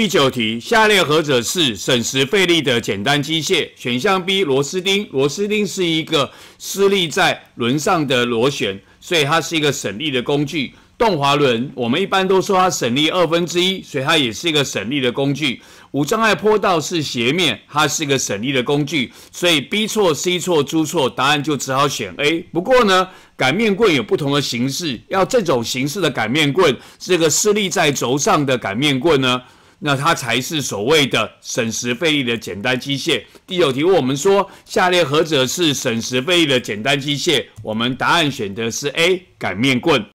第九题，下列何者是省时费力的简单机械？选项 B 螺丝钉，螺丝钉是一个施力在轮上的螺旋，所以它是一个省力的工具。动滑轮，我们一般都说它省力二分之一，所以它也是一个省力的工具。无障碍坡道是斜面，它是一个省力的工具。所以 B 错，C 错，猪错，答案就只好选 A。不过呢，擀面棍有不同的形式，要这种形式的擀面棍，是个施力在轴上的擀面棍呢？那它才是所谓的省时费力的简单机械。第九题，我们说下列何者是省时费力的简单机械？我们答案选的是 A，擀面棍。